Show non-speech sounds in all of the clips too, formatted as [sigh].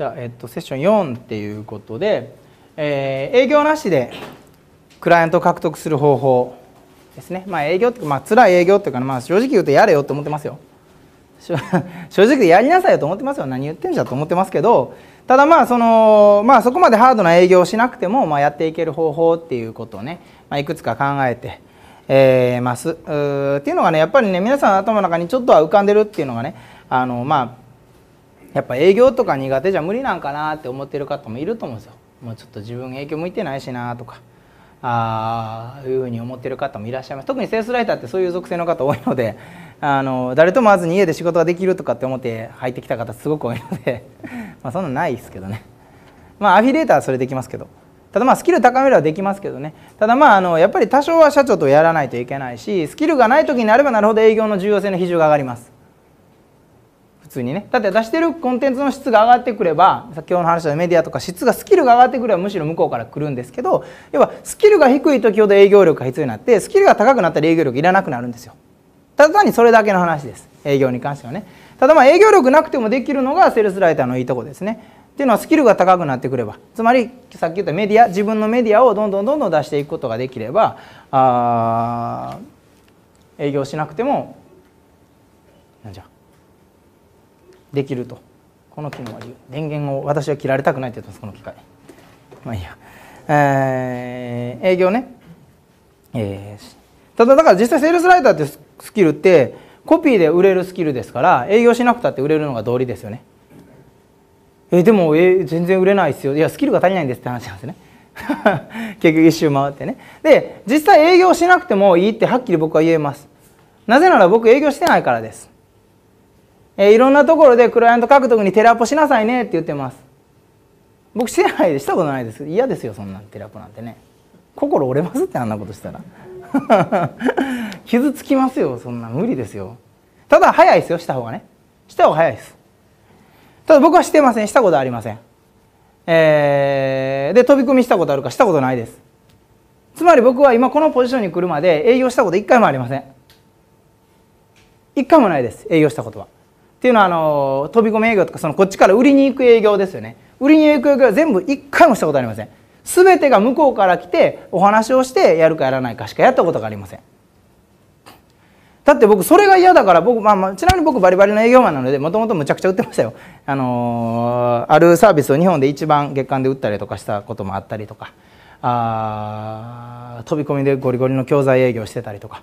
じゃあ、えっと、セッション4っていうことで、えー、営業なしでクライアントを獲得する方法ですねまあ営業ってまあ辛い営業っていうか、まあ、正直言うとやれよと思ってますよ [laughs] 正直やりなさいよと思ってますよ何言ってんじゃと思ってますけどただまあその、まあ、そこまでハードな営業をしなくても、まあ、やっていける方法っていうことをね、まあ、いくつか考えて、えー、ますっていうのがねやっぱりね皆さん頭の中にちょっとは浮かんでるっていうのがねあのまあやっぱ営業とか苦手じゃ無理なんかなって思ってる方もいると思うんですよもうちょっと自分営業向いてないしなとかああいうふうに思ってる方もいらっしゃいます特にセールスライターってそういう属性の方多いのであの誰とも会わずに家で仕事ができるとかって思って入ってきた方すごく多いので [laughs] まあそんなないですけどねまあアフィリエーターはそれできますけどただまあスキル高めればできますけどねただまああのやっぱり多少は社長とやらないといけないしスキルがない時になればなるほど営業の重要性の比重が上がります普通にねだって出してるコンテンツの質が上がってくれば先ほどの話したメディアとか質がスキルが上がってくればむしろ向こうから来るんですけど要はスキルが低い時ほど営業力が必要になってスキルが高くなったら営業力いらなくなるんですよただ単にそれだけの話です営業に関してはねただまあ営業力なくてもできるのがセールスライターのいいとこですねっていうのはスキルが高くなってくればつまりさっき言ったメディア自分のメディアをどんどんどんどん出していくことができればあ営業しなくてもなんじゃできるとこの機能は言う電源を私は切られたくないって言ってますこの機械まあいいや、えー、営業ね、えー、ただだから実際セールスライターってスキルってコピーで売れるスキルですから営業しなくたって売れるのが道理ですよねえー、でも、えー、全然売れないですよいやスキルが足りないんですって話なんですね [laughs] 結局一周回ってねで実際営業しなくてもいいってはっきり僕は言えますなぜなら僕営業してないからですえいろんなところでクライアント獲得にテラポしなさいねって言ってます僕してないでしたことないです嫌ですよそんなんテラポなんてね心折れますってあんなことしたら [laughs] 傷つきますよそんな無理ですよただ早いですよした方がねした方が早いですただ僕はしてませんしたことありませんえー、で飛び込みしたことあるかしたことないですつまり僕は今このポジションに来るまで営業したこと一回もありません一回もないです営業したことはっていうのはあの飛び込み営業とかそのこっちから売りに行く営業ですよね売りに行く営業は全部一回もしたことありません全てが向こうから来てお話をしてやるかやらないかしかやったことがありませんだって僕それが嫌だから僕、まあ、まあちなみに僕バリバリの営業マンなのでもともとむちゃくちゃ売ってましたよ、あのー、あるサービスを日本で一番月間で売ったりとかしたこともあったりとかあ飛び込みでゴリゴリの教材営業してたりとか、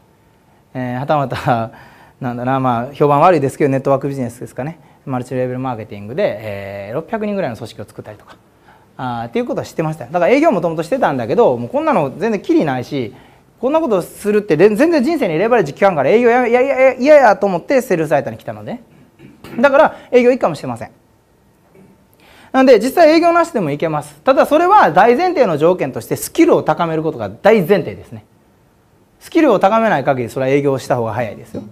えー、はたまたなんだなまあ評判悪いですけどネットワークビジネスですかねマルチレーベルマーケティングで、えー、600人ぐらいの組織を作ったりとかあっていうことは知ってましただから営業もともとしてたんだけどもうこんなの全然きりないしこんなことするって全然人生にレバレッジ効かんから営業やややややと思ってセールサイトに来たので、ね、だから営業いいかもしれませんなので実際営業なしでもいけますただそれは大前提の条件としてスキルを高めることが大前提ですねスキルを高めない限りそれは営業した方が早いですよ、